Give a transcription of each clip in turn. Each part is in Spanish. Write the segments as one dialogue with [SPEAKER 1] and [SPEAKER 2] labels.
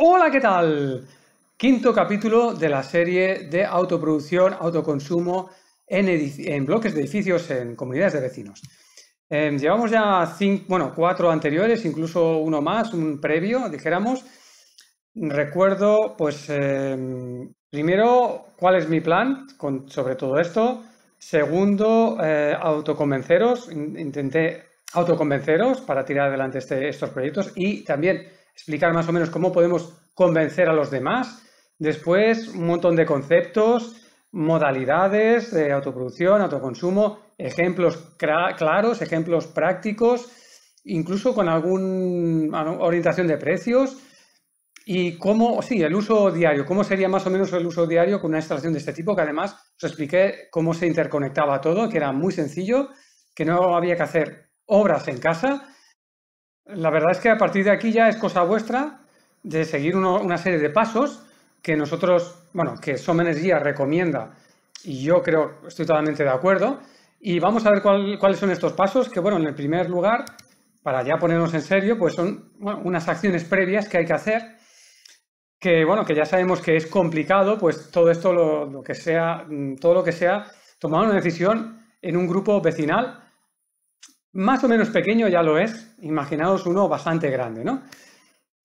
[SPEAKER 1] Hola, ¿qué tal? Quinto capítulo de la serie de autoproducción, autoconsumo en, bloques de edificios en comunidades de vecinos. Em, llevamos ya cinco, bueno, cuatro anteriores, incluso uno más, un previo, dijéramos. Recuerdo, pues, em, primero, cuál es mi plan sobre todo esto. Segundo, eh, autoconvenceros. Intenté autoconvenceros para tirar adelante este, estos proyectos y también explicar más o menos cómo podemos convencer a los demás. Después, un montón de conceptos, modalidades de autoproducción, autoconsumo, ejemplos claros, ejemplos prácticos, incluso con alguna orientación de precios. Y cómo, sí, el uso diario, cómo sería más o menos el uso diario con una instalación de este tipo, que además os expliqué cómo se interconectaba todo, que era muy sencillo, que no había que hacer obras en casa, la verdad es que a partir de aquí ya es cosa vuestra de seguir una serie de pasos que nosotros, bueno, que Somenes Guía recomienda y yo creo, estoy totalmente de acuerdo. Y vamos a ver cuáles son estos pasos, que bueno, en el primer lugar, para ya ponernos en serio, pues son unas acciones previas que hay que hacer, que bueno, que ya sabemos que es complicado, pues todo esto, lo, lo que sea, mm, todo lo que sea, tomar una decisión en un grupo vecinal más o menos pequeño ya lo es, imaginaos uno bastante grande, ¿no?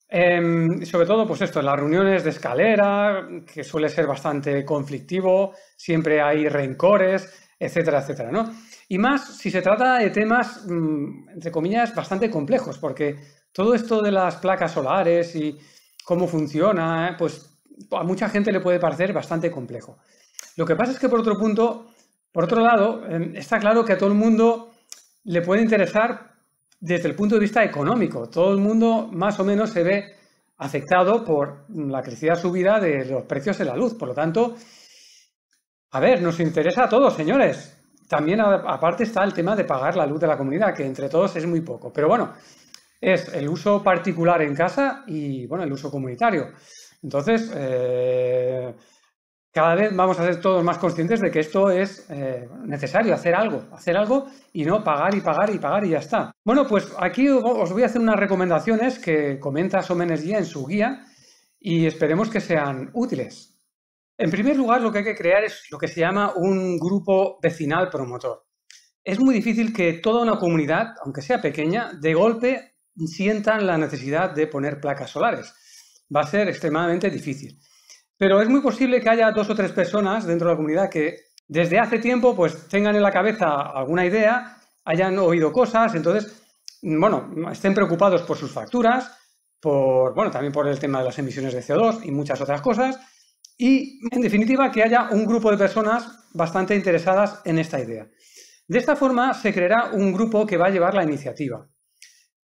[SPEAKER 1] Em, sobre todo, pues esto, las reuniones de escalera, que suele ser bastante conflictivo, siempre hay rencores, etcétera, etcétera, ¿no? Y más si se trata de temas, mm, entre comillas, bastante complejos, porque todo esto de las placas solares y cómo funciona, pues a mucha gente le puede parecer bastante complejo. Lo que pasa es que, por otro punto, por otro lado, em, está claro que a todo el mundo le puede interesar desde el punto de vista económico. Todo el mundo más o menos se ve afectado por la crecida subida de los precios de la luz. Por lo tanto, a ver, nos interesa a todos, señores. También aparte está el tema de pagar la luz de la comunidad, que entre todos es muy poco. Pero bueno, es el uso particular en casa y bueno, el uso comunitario. Entonces, eh, cada vez vamos a ser todos más conscientes de que esto es eh, necesario, hacer algo, hacer algo y no pagar y pagar y pagar y ya está. Bueno, pues aquí os voy a hacer unas recomendaciones que comenta guía en su guía y esperemos que sean útiles. En primer lugar, lo que hay que crear es lo que se llama un grupo vecinal promotor. Es muy difícil que toda una comunidad, aunque sea pequeña, de golpe sientan la necesidad de poner placas solares. Va a ser extremadamente difícil. Pero es muy posible que haya dos o tres personas dentro de la comunidad que desde hace tiempo pues tengan en la cabeza alguna idea, hayan oído cosas, entonces, bueno, estén preocupados por sus facturas, por, bueno, también por el tema de las emisiones de CO2 y muchas otras cosas, y en definitiva que haya un grupo de personas bastante interesadas en esta idea. De esta forma se creará un grupo que va a llevar la iniciativa.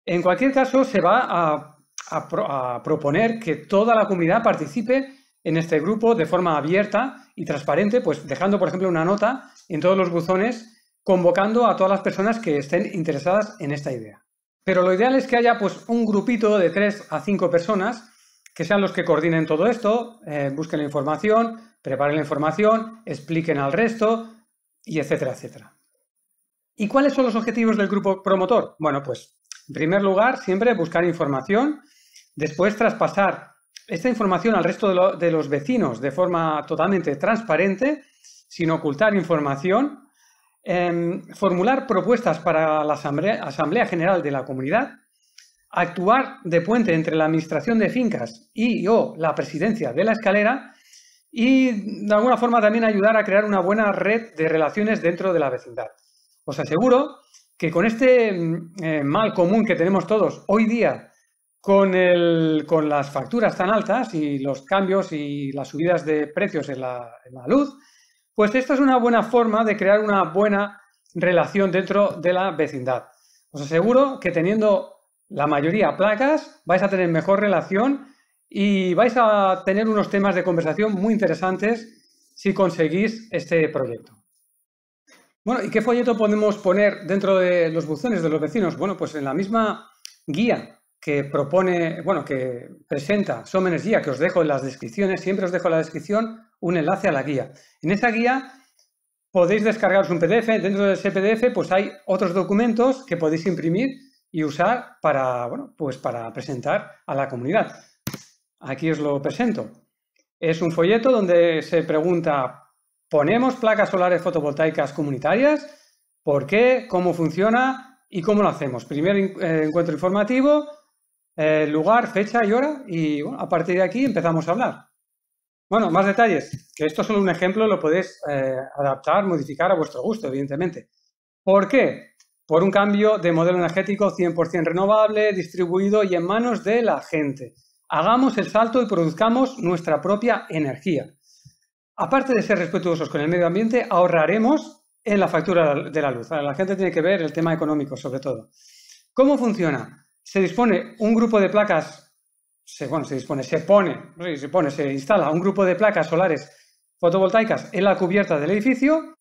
[SPEAKER 1] En cualquier caso, se va a, a proponer que toda la comunidad participe en este grupo de forma abierta y transparente, pues dejando, por ejemplo, una nota en todos los buzones, convocando a todas las personas que estén interesadas en esta idea. Pero lo ideal es que haya pues un grupito de tres a cinco personas que sean los que coordinen todo esto, eh, busquen la información, preparen la información, expliquen al resto y etcétera, etcétera. ¿Y cuáles son los objetivos del grupo promotor? Bueno, pues en primer lugar, siempre buscar información, después traspasar esta información al resto de, los vecinos de forma totalmente transparente, sin ocultar información, em, formular propuestas para la asamblea, General de la Comunidad, actuar de puente entre la Administración de Fincas y o la Presidencia de la Escalera y de alguna forma también ayudar a crear una buena red de relaciones dentro de la vecindad. Os aseguro que con este em, eh, mal común que tenemos todos hoy día con, las facturas tan altas y los cambios y las subidas de precios en la, en la luz, pues esta es una buena forma de crear una buena relación dentro de la vecindad. Os aseguro que teniendo la mayoría placas vais a tener mejor relación y vais a tener unos temas de conversación muy interesantes si conseguís este proyecto. Bueno, ¿y qué folleto podemos poner dentro de los buzones de los vecinos? Bueno, pues en la misma guía que propone, bueno, que presenta Somenes guía que os dejo en las descripciones, siempre os dejo en la descripción un enlace a la guía. En esa guía podéis descargaros un PDF, dentro de ese PDF pues hay otros documentos que podéis imprimir y usar para, bueno, pues para presentar a la comunidad. Aquí os lo presento. Es un folleto donde se pregunta, ¿ponemos placas solares fotovoltaicas comunitarias? ¿Por qué? ¿Cómo funciona? ¿Y cómo lo hacemos? Primer eh, encuentro informativo, eh, lugar, fecha y hora y a partir de aquí empezamos a hablar. Bueno, más detalles, que esto es solo un ejemplo, lo podéis eh, adaptar, modificar a vuestro gusto, evidentemente. ¿Por qué? Por un cambio de modelo energético 100% renovable, distribuido y en manos de la gente. Hagamos el salto y produzcamos nuestra propia energía. Aparte de ser respetuosos con el medio ambiente, ahorraremos en la factura de la luz. La gente tiene que ver el tema económico, sobre todo. ¿Cómo funciona? se dispone un grupo de placas, se, bueno, se dispone, se pone, se pone, se instala un grupo de placas solares fotovoltaicas en la cubierta del edificio,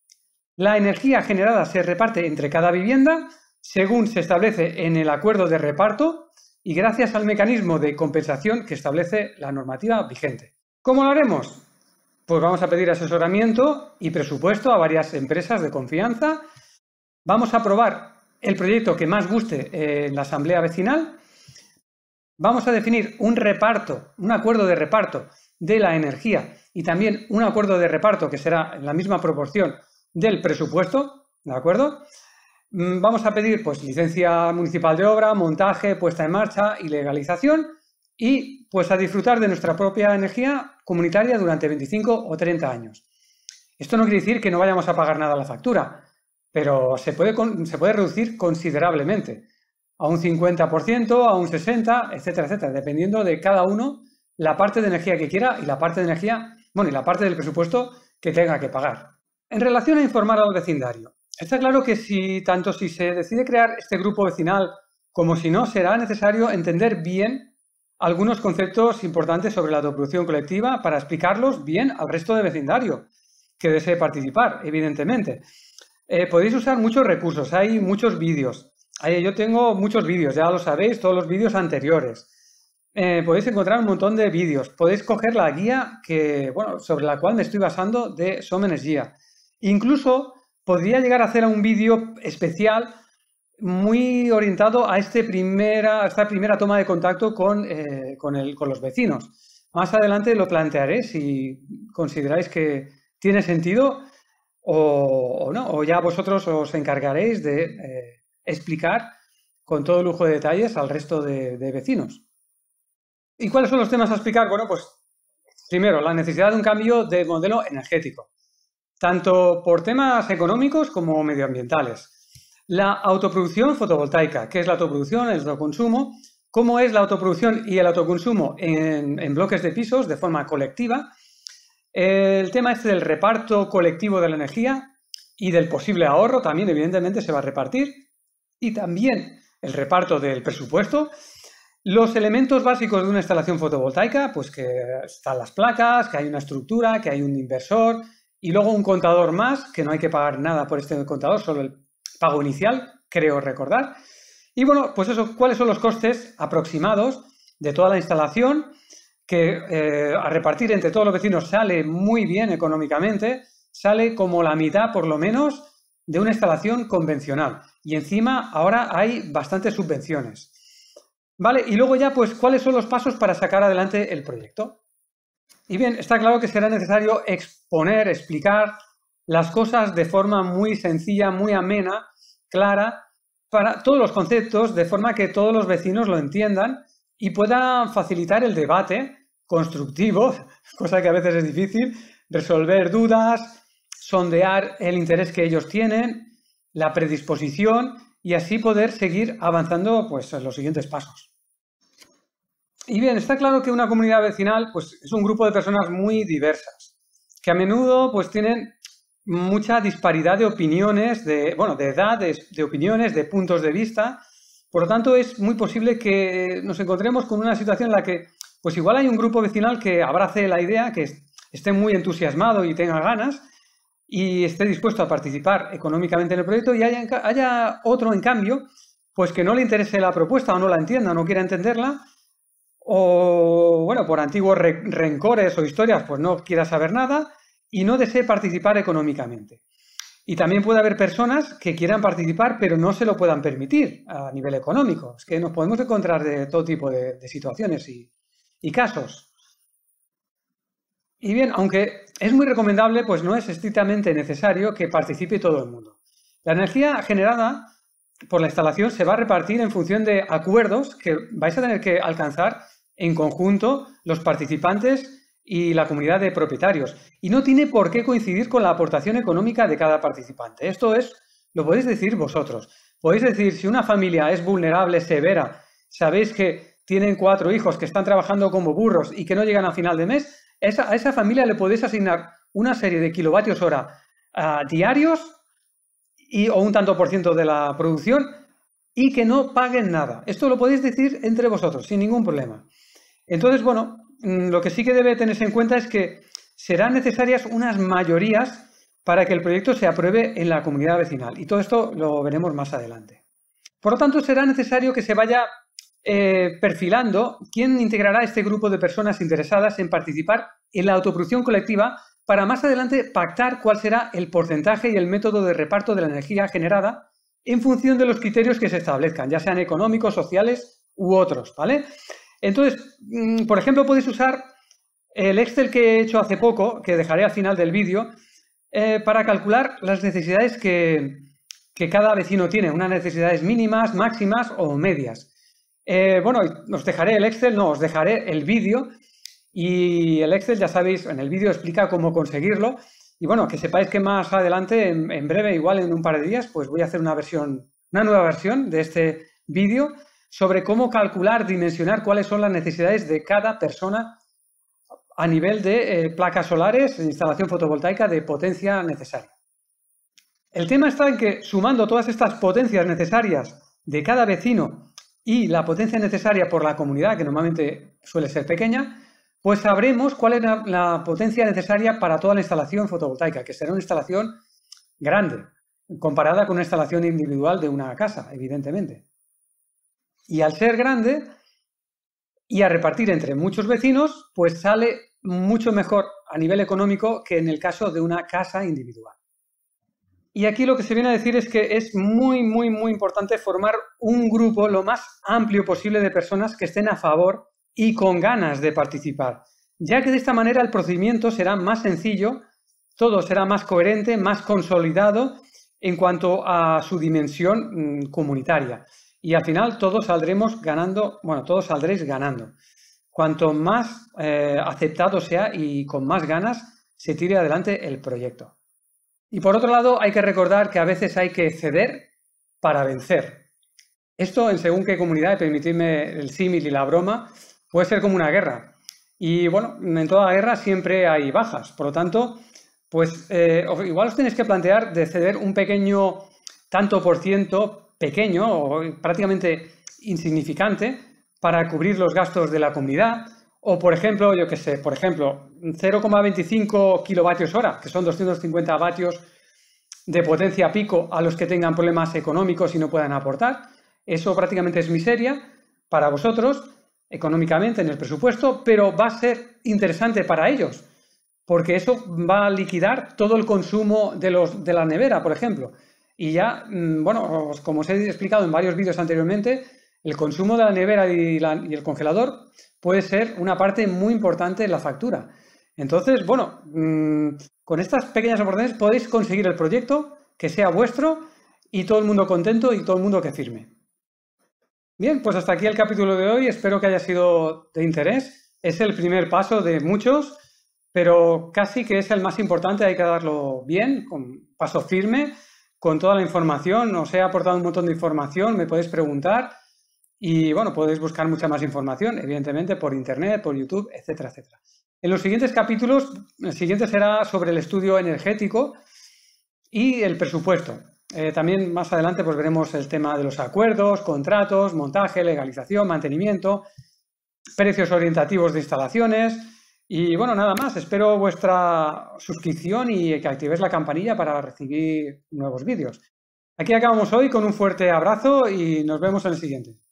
[SPEAKER 1] la energía generada se reparte entre cada vivienda según se establece en el acuerdo de reparto y gracias al mecanismo de compensación que establece la normativa vigente. ¿Cómo lo haremos? Pues vamos a pedir asesoramiento y presupuesto a varias empresas de confianza. Vamos a probar el proyecto que más guste en eh, la asamblea vecinal. Vamos a definir un reparto, un acuerdo de reparto de la energía y también un acuerdo de reparto que será la misma proporción del presupuesto, ¿de acuerdo? Mm, vamos a pedir pues licencia municipal de obra, montaje, puesta en marcha y legalización y pues a disfrutar de nuestra propia energía comunitaria durante 25 o 30 años. Esto no quiere decir que no vayamos a pagar nada a la factura, pero se puede, se puede reducir considerablemente, a un 50%, a un 60%, etcétera, etcétera, dependiendo de cada uno la parte de energía que quiera y la parte de energía, bueno, y la parte del presupuesto que tenga que pagar. En relación a informar al vecindario, está claro que si tanto si se decide crear este grupo vecinal como si no, será necesario entender bien algunos conceptos importantes sobre la autoproducción colectiva para explicarlos bien al resto del vecindario que desee participar, evidentemente. Eh, podéis usar muchos recursos, hay muchos vídeos. yo tengo muchos vídeos, ya lo sabéis, todos los vídeos anteriores. Eh, podéis encontrar un montón de vídeos. Podéis coger la guía que, bueno, sobre la cual me estoy basando de Somenes Incluso podría llegar a hacer un vídeo especial muy orientado a, este primera, esta primera toma de contacto eh, con, el, con los vecinos. Más adelante lo plantearé si consideráis que tiene sentido o, no, o ya vosotros os encargaréis de eh, explicar con todo lujo de detalles al resto de, vecinos. ¿Y cuáles son los temas a explicar? Bueno, pues primero, la necesidad de un cambio de modelo energético, tanto por temas económicos como medioambientales. La autoproducción fotovoltaica, que es la autoproducción, el autoconsumo, cómo es la autoproducción y el autoconsumo en bloques de pisos de forma colectiva el tema es este del reparto colectivo de la energía y del posible ahorro también, evidentemente, se va a repartir. Y también el reparto del presupuesto. Los elementos básicos de una instalación fotovoltaica, pues que están las placas, que hay una estructura, que hay un inversor y luego un contador más, que no hay que pagar nada por este contador, solo el pago inicial, creo recordar. Y bueno, pues eso, ¿cuáles son los costes aproximados de toda la instalación? que eh, a repartir entre todos los vecinos sale muy bien económicamente, sale como la mitad por lo menos de una instalación convencional. Y encima ahora hay bastantes subvenciones. ¿Vale? Y luego ya, pues, ¿cuáles son los pasos para sacar adelante el proyecto? Y bien, está claro que será necesario exponer, explicar las cosas de forma muy sencilla, muy amena, clara, para todos los conceptos, de forma que todos los vecinos lo entiendan y puedan facilitar el debate constructivo, cosa que a veces es difícil, resolver dudas, sondear el interés que ellos tienen, la predisposición y así poder seguir avanzando pues, en los siguientes pasos. Y bien, está claro que una comunidad vecinal pues, es un grupo de personas muy diversas, que a menudo pues, tienen mucha disparidad de opiniones, de, bueno, de edades, de opiniones, de puntos de vista. Por lo tanto, es muy posible que nos encontremos con una situación en la que pues igual hay un grupo vecinal que abrace la idea, que esté muy entusiasmado y tenga ganas y esté dispuesto a participar económicamente en el proyecto y haya, otro, en cambio, pues que no le interese la propuesta o no la entienda, no quiera entenderla, o bueno, por antiguos rencores o historias, pues no quiera saber nada y no desee participar económicamente. Y también puede haber personas que quieran participar, pero no se lo puedan permitir a nivel económico. Es que nos podemos encontrar de todo tipo de, de situaciones y, y casos. Y bien, aunque es muy recomendable, pues no es estrictamente necesario que participe todo el mundo. La energía generada por la instalación se va a repartir en función de acuerdos que vais a tener que alcanzar en conjunto los participantes y la comunidad de propietarios. Y no tiene por qué coincidir con la aportación económica de cada participante. Esto es, lo podéis decir vosotros. Podéis decir, si una familia es vulnerable, severa, sabéis que tienen cuatro hijos que están trabajando como burros y que no llegan a final de mes, esa, a esa familia le podéis asignar una serie de kilovatios hora ah, diarios y, o un tanto por ciento de la producción y que no paguen nada. Esto lo podéis decir entre vosotros, sin ningún problema. Entonces, bueno, mm, lo que sí que debe tenerse en cuenta es que serán necesarias unas mayorías para que el proyecto se apruebe en la comunidad vecinal. Y todo esto lo veremos más adelante. Por lo tanto, será necesario que se vaya eh, perfilando quién integrará este grupo de personas interesadas en participar en la autoproducción colectiva para más adelante pactar cuál será el porcentaje y el método de reparto de la energía generada en función de los criterios que se establezcan, ya sean económicos, sociales u otros, ¿vale? Entonces, mm, por ejemplo, podéis usar el Excel que he hecho hace poco, que dejaré al final del vídeo, eh, para calcular las necesidades que cada vecino tiene, unas necesidades mínimas, máximas o medias. Eh, bueno, os dejaré el Excel, no, os dejaré el vídeo y el Excel, ya sabéis, en el vídeo explica cómo conseguirlo. Y bueno, que sepáis que más adelante, en, breve, igual en un par de días, pues voy a hacer una versión, una nueva versión de este vídeo sobre cómo calcular, dimensionar cuáles son las necesidades de cada persona a nivel de eh, placas solares, instalación fotovoltaica, de potencia necesaria. El tema está en que sumando todas estas potencias necesarias de cada vecino y la potencia necesaria por la comunidad, que normalmente suele ser pequeña, pues sabremos cuál es la, potencia necesaria para toda la instalación fotovoltaica, que será una instalación grande, comparada con una instalación individual de una casa, evidentemente. Y al ser grande y a repartir entre muchos vecinos, pues sale mucho mejor a nivel económico que en el caso de una casa individual. Y aquí lo que se viene a decir es que es muy, muy, muy importante formar un grupo lo más amplio posible de personas que estén a favor y con ganas de participar, ya que de esta manera el procedimiento será más sencillo, todo será más coherente, más consolidado en cuanto a su dimensión mm, comunitaria. Y al final todos saldremos ganando, bueno, todos saldréis ganando. Cuanto más eh, aceptado sea y con más ganas se tire adelante el proyecto. Y por otro lado, hay que recordar que a veces hay que ceder para vencer. Esto, en según qué comunidad, permitidme el símil y la broma, puede ser como una guerra. Y bueno, en toda guerra siempre hay bajas. Por lo tanto, pues eh, igual os tenéis que plantear de ceder un pequeño tanto por ciento, pequeño o prácticamente insignificante, para cubrir los gastos de la comunidad o, por ejemplo, yo qué sé, por ejemplo, 0,25 kilovatios hora, que son 250 vatios de potencia pico a los que tengan problemas económicos y no puedan aportar. Eso prácticamente es miseria para vosotros económicamente en el presupuesto, pero va a ser interesante para ellos, porque eso va a liquidar todo el consumo de, los, de la nevera, por ejemplo. Y ya, mm, bueno, como os he explicado en varios vídeos anteriormente, el consumo de la nevera y, el congelador puede ser una parte muy importante de la factura. Entonces, bueno, mm, con estas pequeñas oportunidades podéis conseguir el proyecto que sea vuestro y todo el mundo contento y todo el mundo que firme. Bien, pues hasta aquí el capítulo de hoy. Espero que haya sido de interés. Es el primer paso de muchos, pero casi que es el más importante. Hay que darlo bien, con paso firme, con toda la información. Os he aportado un montón de información, me podéis preguntar. Y bueno, podéis buscar mucha más información, evidentemente, por internet, por YouTube, etcétera, etcétera. En los siguientes capítulos, el siguiente será sobre el estudio energético y el presupuesto. Eh, también más adelante pues, veremos el tema de los acuerdos, contratos, montaje, legalización, mantenimiento, precios orientativos de instalaciones. Y bueno, nada más. Espero vuestra suscripción y que activéis la campanilla para recibir nuevos vídeos. Aquí acabamos hoy con un fuerte abrazo y nos vemos en el siguiente.